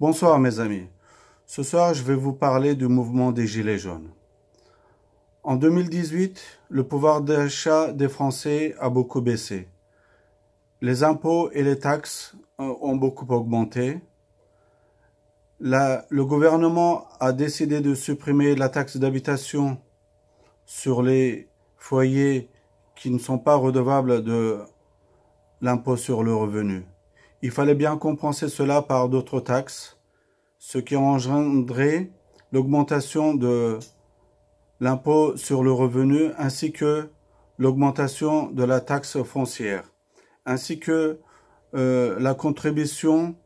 Bonsoir mes amis. Ce soir, je vais vous parler du mouvement des Gilets jaunes. En 2018, le pouvoir d'achat des Français a beaucoup baissé. Les impôts et les taxes euh, ont beaucoup augmenté. le gouvernement a décidé de supprimer la taxe d'habitation sur les foyers qui ne sont pas redevables de l'impôt sur le revenu. Il fallait bien compenser cela par d'autres taxes, ce qui engendrait l'augmentation de l'impôt sur le revenu ainsi que l'augmentation de la taxe foncière, ainsi que euh, la contribution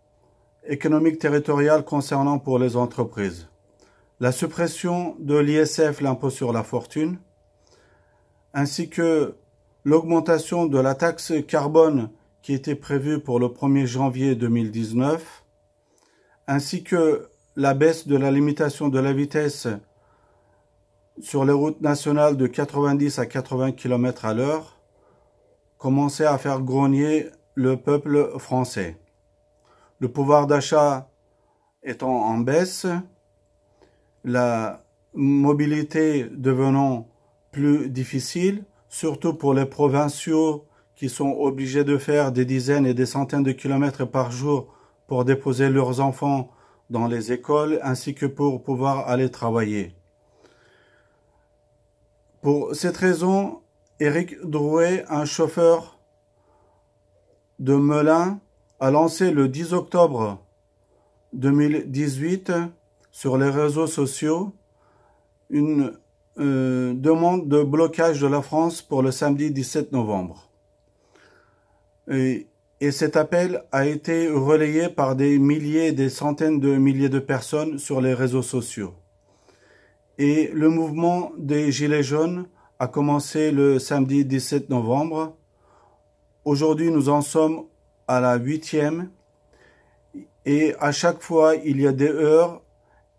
économique territoriale concernant pour les entreprises, la suppression de l'ISF, l'impôt sur la fortune, ainsi que l'augmentation de la taxe carbone qui était prévu pour le 1er janvier 2019, ainsi que la baisse de la limitation de la vitesse sur les routes nationales de 90 à 80 km à l'heure, commençait à faire grogner le peuple français. Le pouvoir d'achat étant en baisse, la mobilité devenant plus difficile, surtout pour les provinciaux qui sont obligés de faire des dizaines et des centaines de kilomètres par jour pour déposer leurs enfants dans les écoles ainsi que pour pouvoir aller travailler. Pour cette raison, Éric Drouet, un chauffeur de Melun, a lancé le 10 octobre 2018 sur les réseaux sociaux une euh, demande de blocage de la France pour le samedi 17 novembre. Et, cet appel a été relayé par des milliers des centaines de milliers de personnes sur les réseaux sociaux. Et le mouvement des Gilets jaunes a commencé le samedi 17 novembre. Aujourd'hui, nous en sommes à la huitième. Et à chaque fois, il y a des heurts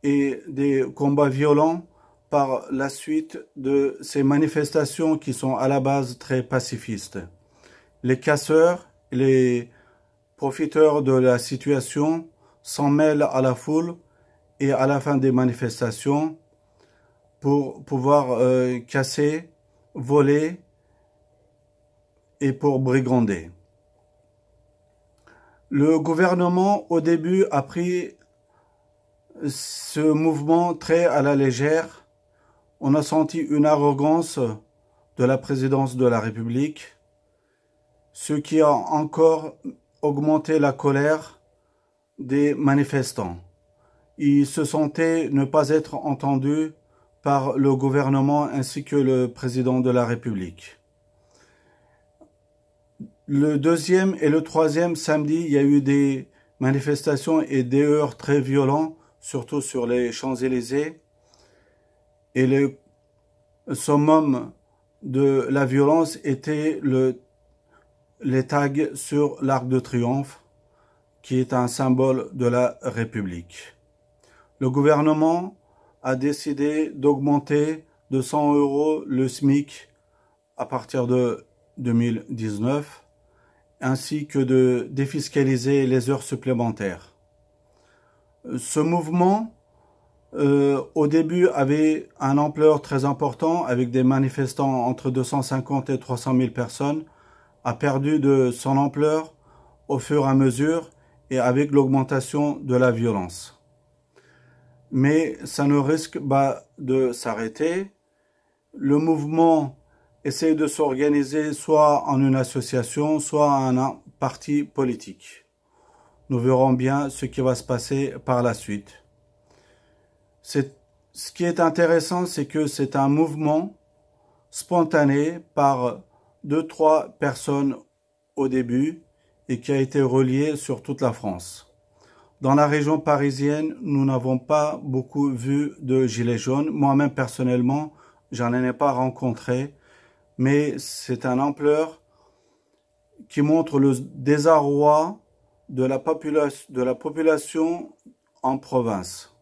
et des combats violents par la suite de ces manifestations qui sont à la base très pacifistes. Les casseurs, les profiteurs de la situation s'en mêlent à la foule et à la fin des manifestations pour pouvoir euh, casser, voler et pour brigander. Le gouvernement au début a pris ce mouvement très à la légère. On a senti une arrogance de la présidence de la République ce qui a encore augmenté la colère des manifestants. Ils se sentaient ne pas être entendus par le gouvernement ainsi que le président de la République. Le deuxième et le troisième samedi, il y a eu des manifestations et des heures très violents, surtout sur les Champs-Élysées. Et le summum de la violence était le les tags sur l'arc de triomphe, qui est un symbole de la République. Le gouvernement a décidé d'augmenter de 100 euros le SMIC à partir de 2019, ainsi que de défiscaliser les heures supplémentaires. Ce mouvement, euh, au début, avait un ampleur très importante, avec des manifestants entre 250 et 300 000 personnes, a perdu de son ampleur au fur et à mesure et avec l'augmentation de la violence. Mais ça ne risque pas de s'arrêter. Le mouvement essaie de s'organiser soit en une association, soit en un parti politique. Nous verrons bien ce qui va se passer par la suite. Ce qui est intéressant, c'est que c'est un mouvement spontané par deux, trois personnes au début et qui a été relié sur toute la France. Dans la région parisienne, nous n'avons pas beaucoup vu de gilets jaunes. Moi-même, personnellement, j'en ai pas rencontré, mais c'est un ampleur qui montre le désarroi de la, population en province.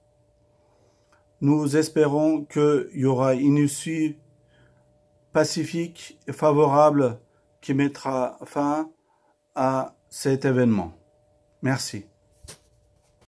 Nous espérons qu'il y aura une pacifique et favorable qui mettra fin à cet événement. Merci.